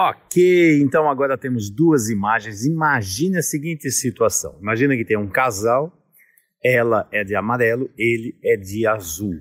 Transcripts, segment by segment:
Ok, então agora temos duas imagens. Imagine a seguinte situação: imagina que tem um casal, ela é de amarelo, ele é de azul.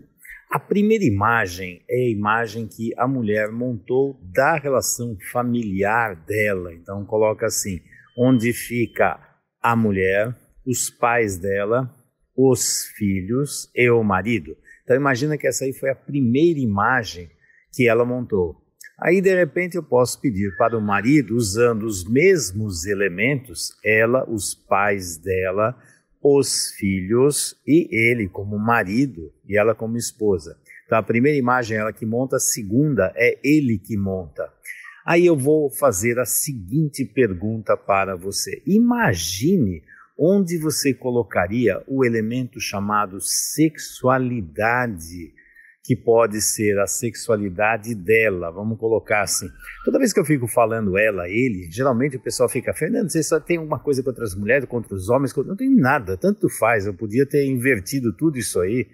A primeira imagem é a imagem que a mulher montou da relação familiar dela. Então, coloca assim: onde fica a mulher, os pais dela, os filhos e o marido. Então, imagina que essa aí foi a primeira imagem que ela montou Aí, de repente, eu posso pedir para o marido, usando os mesmos elementos, ela, os pais dela, os filhos e ele como marido e ela como esposa. Então, a primeira imagem é ela que monta, a segunda é ele que monta. Aí eu vou fazer a seguinte pergunta para você: imagine onde você colocaria o elemento chamado sexualidade que pode ser a sexualidade dela, vamos colocar assim. Toda vez que eu fico falando ela, ele, geralmente o pessoal fica, Fernando, você só tem uma coisa contra as mulheres, contra os homens, contra... não tem nada, tanto faz, eu podia ter invertido tudo isso aí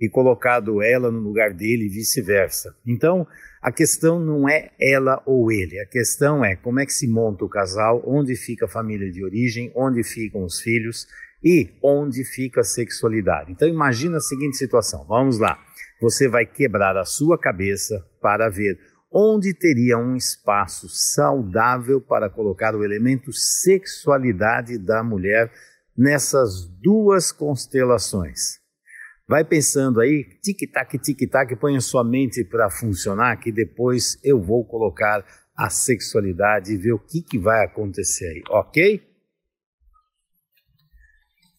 e colocado ela no lugar dele e vice-versa. Então, a questão não é ela ou ele, a questão é como é que se monta o casal, onde fica a família de origem, onde ficam os filhos e onde fica a sexualidade. Então, imagina a seguinte situação, vamos lá você vai quebrar a sua cabeça para ver onde teria um espaço saudável para colocar o elemento sexualidade da mulher nessas duas constelações. Vai pensando aí, tic-tac, tic-tac, ponha sua mente para funcionar, que depois eu vou colocar a sexualidade e ver o que, que vai acontecer aí, ok?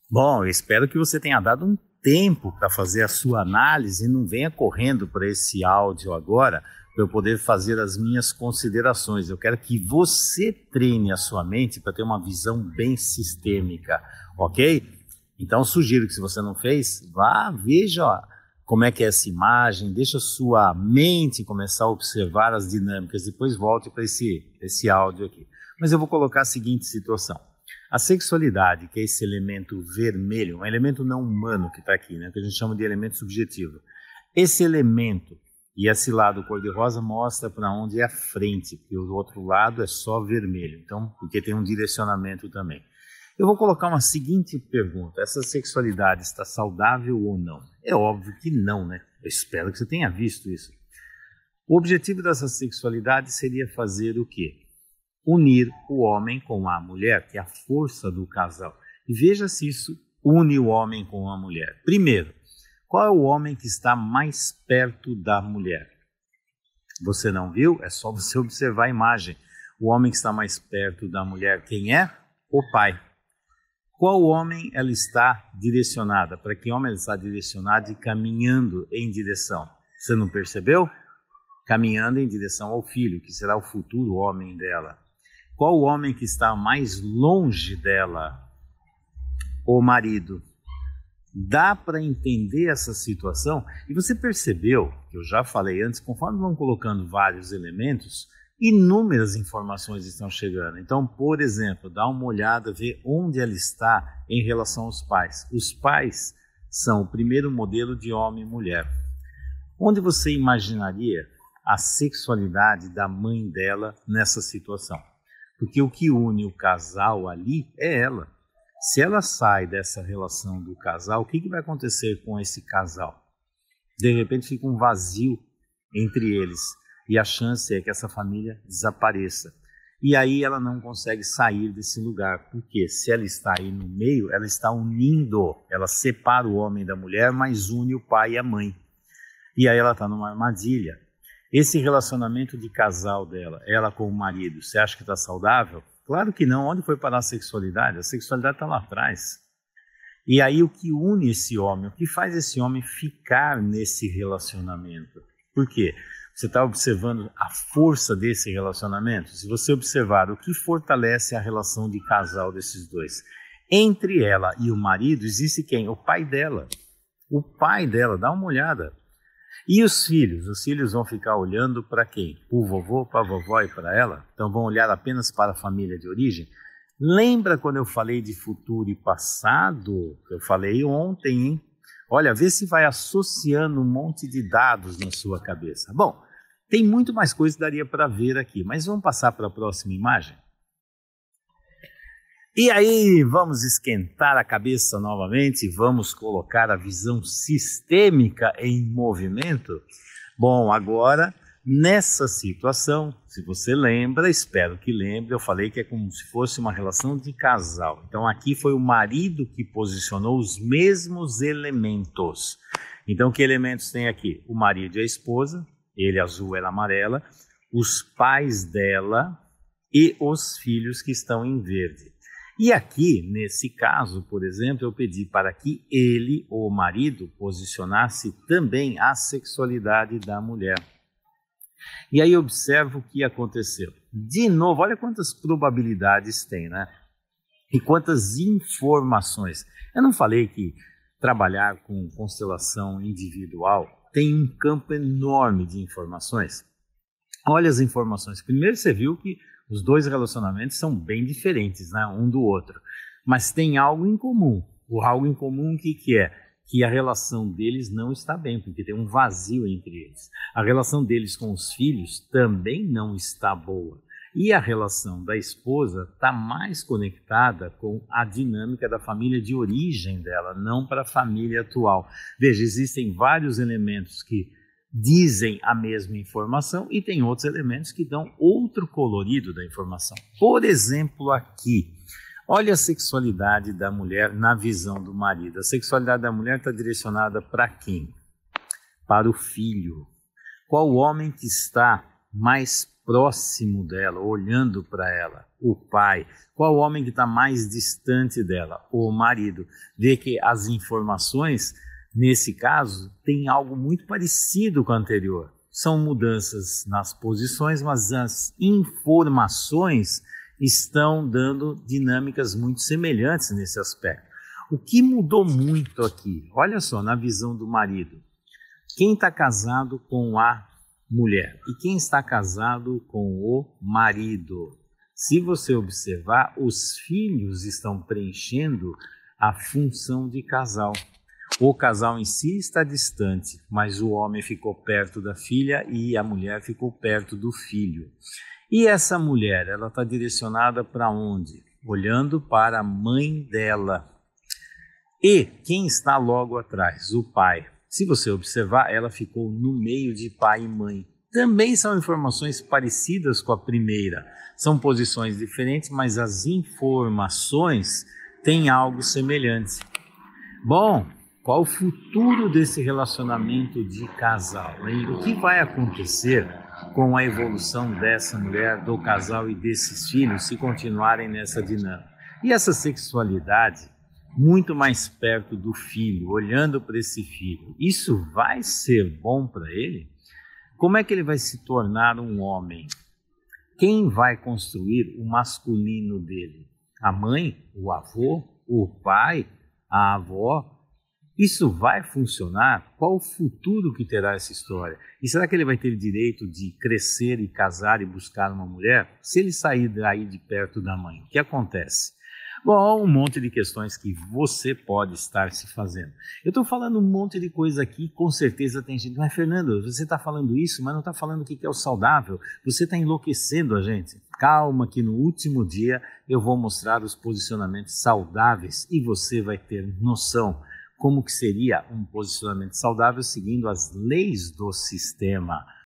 Bom, eu espero que você tenha dado um tempo para fazer a sua análise, não venha correndo para esse áudio agora para eu poder fazer as minhas considerações. Eu quero que você treine a sua mente para ter uma visão bem sistêmica, ok? Então sugiro que se você não fez, vá, veja ó, como é que é essa imagem, deixa sua mente começar a observar as dinâmicas, depois volte para esse, esse áudio aqui. Mas eu vou colocar a seguinte situação. A sexualidade, que é esse elemento vermelho, um elemento não humano que está aqui, né, que a gente chama de elemento subjetivo. Esse elemento e esse lado cor-de-rosa mostra para onde é a frente, e o outro lado é só vermelho. Então, porque tem um direcionamento também. Eu vou colocar uma seguinte pergunta: essa sexualidade está saudável ou não? É óbvio que não, né? Eu espero que você tenha visto isso. O objetivo dessa sexualidade seria fazer o quê? unir o homem com a mulher, que é a força do casal. E veja se isso une o homem com a mulher. Primeiro, qual é o homem que está mais perto da mulher? Você não viu? É só você observar a imagem. O homem que está mais perto da mulher, quem é? O pai. Qual homem ela está direcionada? Para que homem ela está direcionada e caminhando em direção? Você não percebeu? Caminhando em direção ao filho, que será o futuro homem dela. Qual o homem que está mais longe dela? O marido. Dá para entender essa situação? E você percebeu, que eu já falei antes, conforme vão colocando vários elementos, inúmeras informações estão chegando. Então, por exemplo, dá uma olhada, vê onde ela está em relação aos pais. Os pais são o primeiro modelo de homem e mulher. Onde você imaginaria a sexualidade da mãe dela nessa situação? Porque o que une o casal ali é ela. Se ela sai dessa relação do casal, o que, que vai acontecer com esse casal? De repente fica um vazio entre eles e a chance é que essa família desapareça. E aí ela não consegue sair desse lugar, porque se ela está aí no meio, ela está unindo, ela separa o homem da mulher, mas une o pai e a mãe. E aí ela está numa armadilha. Esse relacionamento de casal dela, ela com o marido, você acha que está saudável? Claro que não. Onde foi parar a sexualidade? A sexualidade está lá atrás. E aí o que une esse homem, o que faz esse homem ficar nesse relacionamento? Por quê? Você está observando a força desse relacionamento? Se você observar o que fortalece a relação de casal desses dois, entre ela e o marido existe quem? O pai dela. O pai dela, dá uma olhada. E os filhos? Os filhos vão ficar olhando para quem? Para o vovô, para a vovó e para ela? Então vão olhar apenas para a família de origem? Lembra quando eu falei de futuro e passado? Eu falei ontem, hein? Olha, vê se vai associando um monte de dados na sua cabeça. Bom, tem muito mais coisa que daria para ver aqui, mas vamos passar para a próxima imagem? E aí, vamos esquentar a cabeça novamente, vamos colocar a visão sistêmica em movimento? Bom, agora, nessa situação, se você lembra, espero que lembre, eu falei que é como se fosse uma relação de casal. Então, aqui foi o marido que posicionou os mesmos elementos. Então, que elementos tem aqui? O marido e a esposa, ele azul, ela amarela, os pais dela e os filhos que estão em verde. E aqui, nesse caso, por exemplo, eu pedi para que ele, o marido, posicionasse também a sexualidade da mulher. E aí observo o que aconteceu. De novo, olha quantas probabilidades tem, né? E quantas informações. Eu não falei que trabalhar com constelação individual tem um campo enorme de informações. Olha as informações. Primeiro você viu que os dois relacionamentos são bem diferentes, né, um do outro, mas tem algo em comum. O algo em comum que que é? Que a relação deles não está bem, porque tem um vazio entre eles. A relação deles com os filhos também não está boa. E a relação da esposa está mais conectada com a dinâmica da família de origem dela, não para a família atual. Veja, existem vários elementos que dizem a mesma informação e tem outros elementos que dão outro colorido da informação. Por exemplo, aqui, olha a sexualidade da mulher na visão do marido. A sexualidade da mulher está direcionada para quem? Para o filho. Qual o homem que está mais próximo dela, olhando para ela? O pai. Qual o homem que está mais distante dela? O marido. Vê que as informações Nesse caso, tem algo muito parecido com o anterior. São mudanças nas posições, mas as informações estão dando dinâmicas muito semelhantes nesse aspecto. O que mudou muito aqui? Olha só, na visão do marido. Quem está casado com a mulher e quem está casado com o marido? Se você observar, os filhos estão preenchendo a função de casal. O casal em si está distante, mas o homem ficou perto da filha e a mulher ficou perto do filho. E essa mulher, ela está direcionada para onde? Olhando para a mãe dela. E quem está logo atrás? O pai. Se você observar, ela ficou no meio de pai e mãe. Também são informações parecidas com a primeira. São posições diferentes, mas as informações têm algo semelhante. Bom, qual o futuro desse relacionamento de casal? Hein? O que vai acontecer com a evolução dessa mulher, do casal e desses filhos se continuarem nessa dinâmica? E essa sexualidade muito mais perto do filho, olhando para esse filho, isso vai ser bom para ele? Como é que ele vai se tornar um homem? Quem vai construir o masculino dele? A mãe, o avô, o pai, a avó, isso vai funcionar? Qual o futuro que terá essa história? E será que ele vai ter direito de crescer e casar e buscar uma mulher? Se ele sair daí de perto da mãe, o que acontece? Bom, um monte de questões que você pode estar se fazendo. Eu estou falando um monte de coisa aqui, com certeza tem gente. Mas, Fernando, você está falando isso, mas não está falando o que é o saudável. Você está enlouquecendo a gente. Calma, que no último dia eu vou mostrar os posicionamentos saudáveis e você vai ter noção como que seria um posicionamento saudável seguindo as leis do sistema